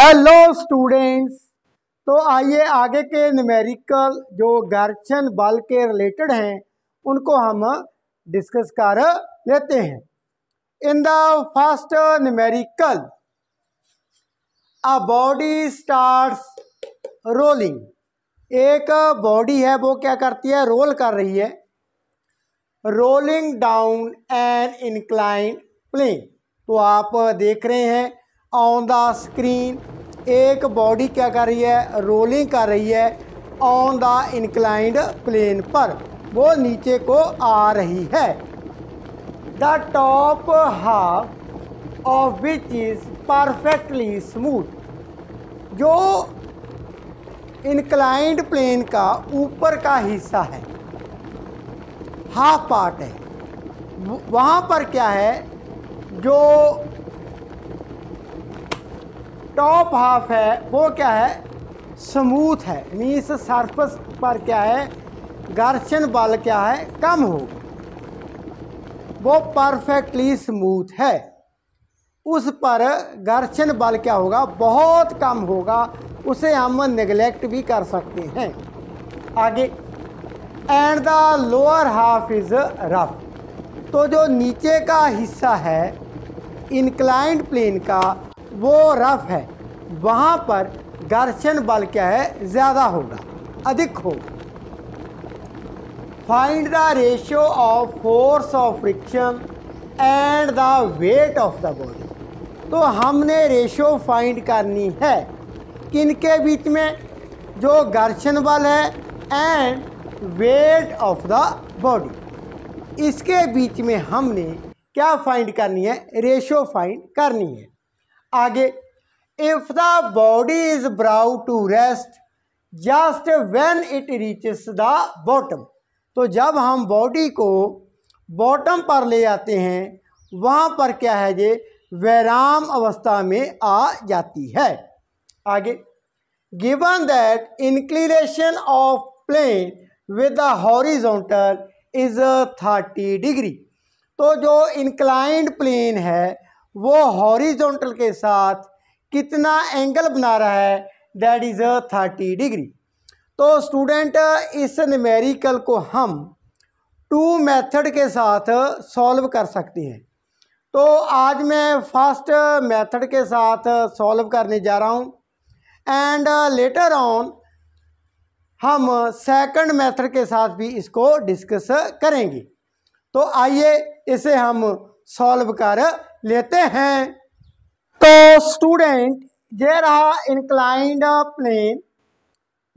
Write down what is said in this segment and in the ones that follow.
hello students तो आइए आगे के न्यूमेरिकल जो गर्चन बल के रिलेटेड हैं उनको हम डिस्कस कर लेते हैं in the first numerical a body starts rolling एक बॉडी है वो क्या करती है रोल कर रही है rolling down and incline plane तो आप देख रहे हैं ऑन द स्क्रीन एक बॉडी क्या कर रही है रोलिंग कर रही है ऑन द इंक्लाइंड प्लेन पर वो नीचे को आ रही है the top half of which is perfectly smooth जो इंक्लाइंड प्लेन का ऊपर का हिस्सा है हाफ पार्ट है वहाँ पर क्या है जो टॉप हाफ है वो क्या है स्मूथ है मीन्स सरफस पर क्या है घर्षण बल क्या है कम हो वो परफेक्टली स्मूथ है उस पर घर्षण बल क्या होगा बहुत कम होगा उसे हम निगलेक्ट भी कर सकते हैं आगे and the lower half is rough तो जो नीचे का हिस्सा है इंक्लाइंड प्लेन का वो रफ है वहाँ पर घर्षण बल क्या है ज़्यादा होगा अधिक होगा find the ratio of force of friction and the weight of the body तो हमने रेशियो फाइंड करनी है किनके बीच में जो घर्षण बल है and weight of the body इसके बीच में हमने क्या फाइंड करनी है रेशो फाइंड करनी है आगे if the body is brought to rest just when it reaches the bottom तो जब हम बॉडी को बॉटम पर ले आते हैं वहाँ पर क्या है ये वैराम अवस्था में आ जाती है आगे given that inclination of plane with the horizontal is thirty degree तो जो इंक्लाइंड प्लेन है वो हॉरिजॉन्टल के साथ कितना एंगल बना रहा है दैट इज़ थर्टी डिग्री तो स्टूडेंट इस नमेरिकल को हम टू मेथड के साथ सॉल्व कर सकते हैं तो आज मैं फर्स्ट मेथड के साथ सॉल्व करने जा रहा हूँ एंड लेटर ऑन हम सेकंड मेथड के साथ भी इसको डिस्कस करेंगे तो आइए इसे हम सॉल्व कर लेते हैं तो स्टूडेंट ये रहा inclined plane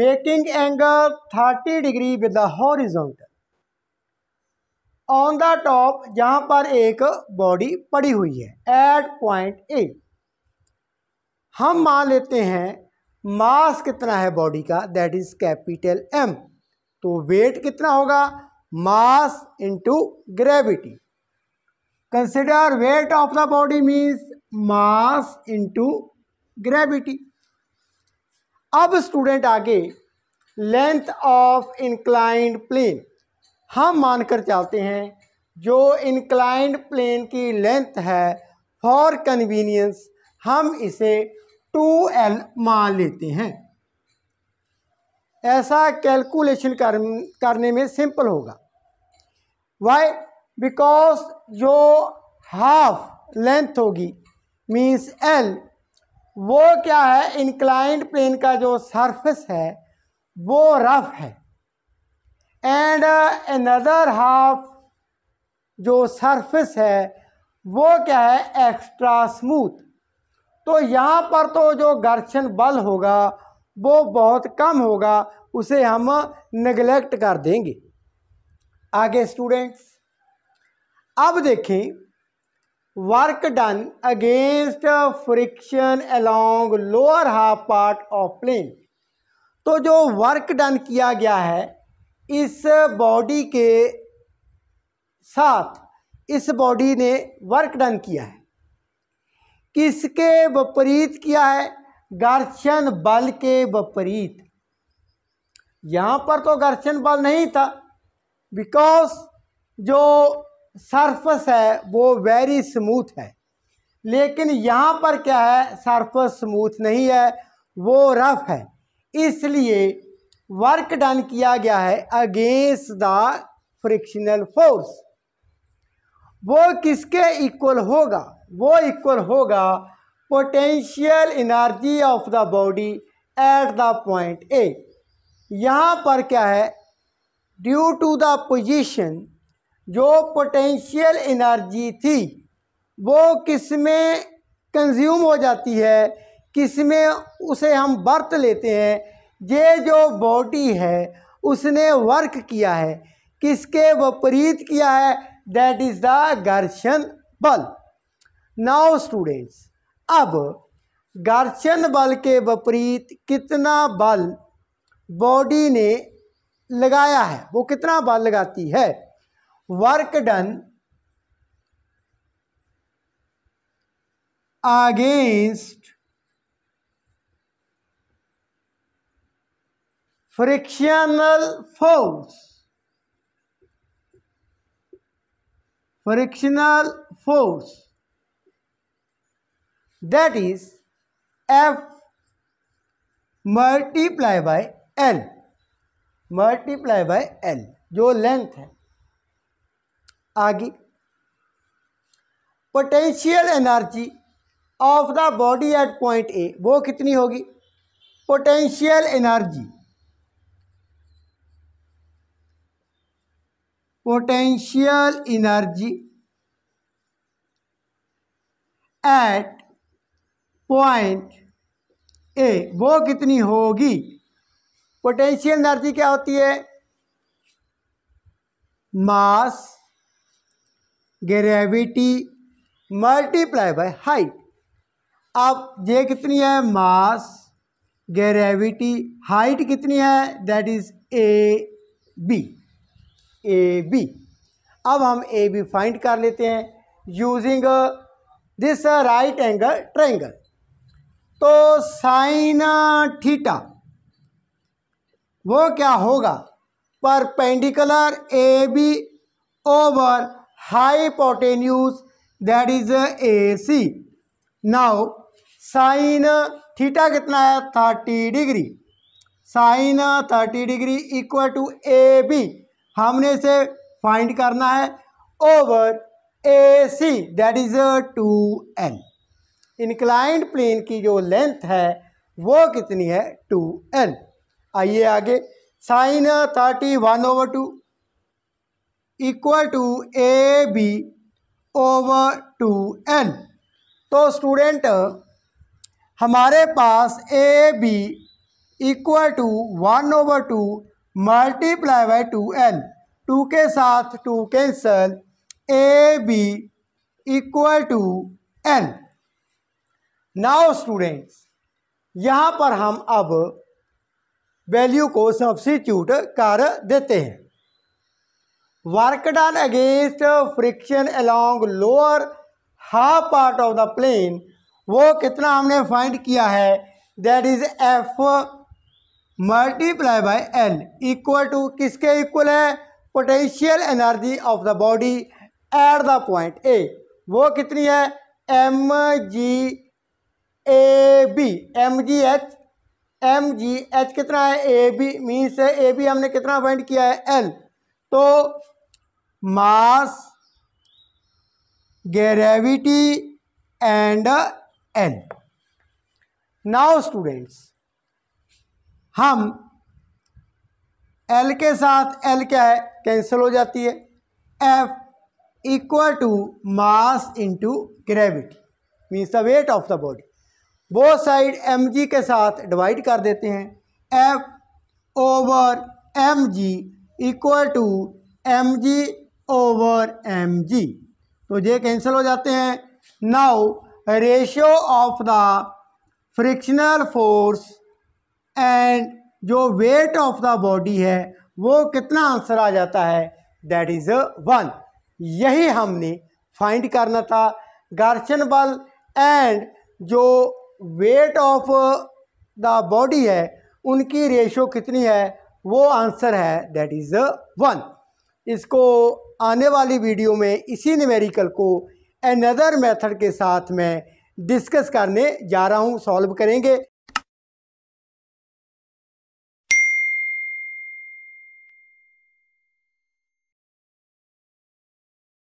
making angle 30 degree with the horizontal on the top जहां पर एक बॉडी पड़ी हुई है एट पॉइंट ए हम मान लेते हैं मास कितना है बॉडी का दैट इज कैपिटल एम तो वेट कितना होगा mass into gravity consider weight of the body means mass into gravity अब स्टूडेंट आगे लेंथ ऑफ इंक्लाइंड प्लेन हम मानकर चलते हैं जो इंक्लाइंड प्लेन की लेंथ है फॉर कन्वीनियंस हम इसे टू एल मान लेते हैं ऐसा कैलकुलेशन करने में सिंपल होगा वाई बिकॉज जो हाफ लेंथ होगी मीन्स एल वो क्या है इंक्लाइंड प्लेन का जो सरफेस है वो रफ है एंड अनदर हाफ जो सरफेस है वो क्या है एक्स्ट्रा स्मूथ तो यहाँ पर तो जो घर्षण बल होगा वो बहुत कम होगा उसे हम निगलेक्ट कर देंगे आगे स्टूडेंट्स अब देखें work done against friction along lower half part of plane तो जो वर्क डन किया गया है इस बॉडी के साथ इस बॉडी ने वर्क डन किया है किसके विपरीत किया है घर्षण बल के विपरीत यहाँ पर तो घर्षण बल नहीं था बिकॉज जो सरफस है वो वेरी स्मूथ है लेकिन यहाँ पर क्या है सरफस स्मूथ नहीं है वो रफ है इसलिए वर्क डन किया गया है अगेंस्ट द फ्रिक्शनल फोर्स वो किसके इक्वल होगा वो इक्वल होगा potential energy of the body at the point A यहाँ पर क्या है ड्यू टू द पोजिशन जो पोटेंशियल एनर्जी थी वो किस में कंज्यूम हो जाती है किस में उसे हम बर्त लेते हैं ये जो बॉडी है उसने वर्क किया है किसके विपरीत किया है दैट इज़ द घर्षण बल नाउ स्टूडेंट्स अब घर्षण बल के विपरीत कितना बल बॉडी ने लगाया है वो कितना बल लगाती है work done against frictional force frictional force that is F multiply by L multiply by L जो लेंथ है आगे potential energy of the body at point A वो कितनी होगी potential energy potential energy at point A वो कितनी होगी potential energy क्या होती है mass gravity multiply by height अब ये कितनी है मास ग्रेविटी हाइट कितनी है that is A B A B अब हम ए बी फाइंड कर लेते हैं using this right angle triangle तो साइन थीटा वो क्या होगा perpendicular A B over hypotenuse that is AC now sine theta कितना है thirty degree sine thirty degree equal to A B हमने इसे फाइंड करना है over A C that is two L inclined plane की जो लेंथ है वो कितनी है टू एल आइए आगे sine thirty one over two equal to A B over two N तो स्टूडेंट हमारे पास A B equal to one over two multiply by two N two के साथ two cancel A B equal to N now students यहाँ पर हम अब value को सब्सिट्यूट कर देते हैं work done against friction along lower half part of the plane वो कितना हमने फाइंड किया है that is F multiply by L equal to किसके इक्वल है potential energy of the body at the point A वो कितनी है M G A B M G H M G H कितना है A B means A B हमने कितना find किया है एल तो mass gravity and L now students हम एल के साथ एल क्या है कैंसिल हो जाती है F equal to mass into gravity means the weight of the body वो साइड एम जी के साथ डिवाइड कर देते हैं F over M G equal to M G over M G तो ये कैंसिल हो जाते हैं now ratio of the frictional force and जो वेट ऑफ द बॉडी है वो कितना आंसर आ जाता है दैट इज़ वन यही हमने फाइंड करना था घर्षण बल एंड जो वेट ऑफ द बॉडी है उनकी रेशियो कितनी है वो आंसर है दैट इज़ वन इसको आने वाली वीडियो में इसी न्यूमेरिकल को एनदर मेथड के साथ मैं डिस्कस करने जा रहा हूँ सॉल्व करेंगे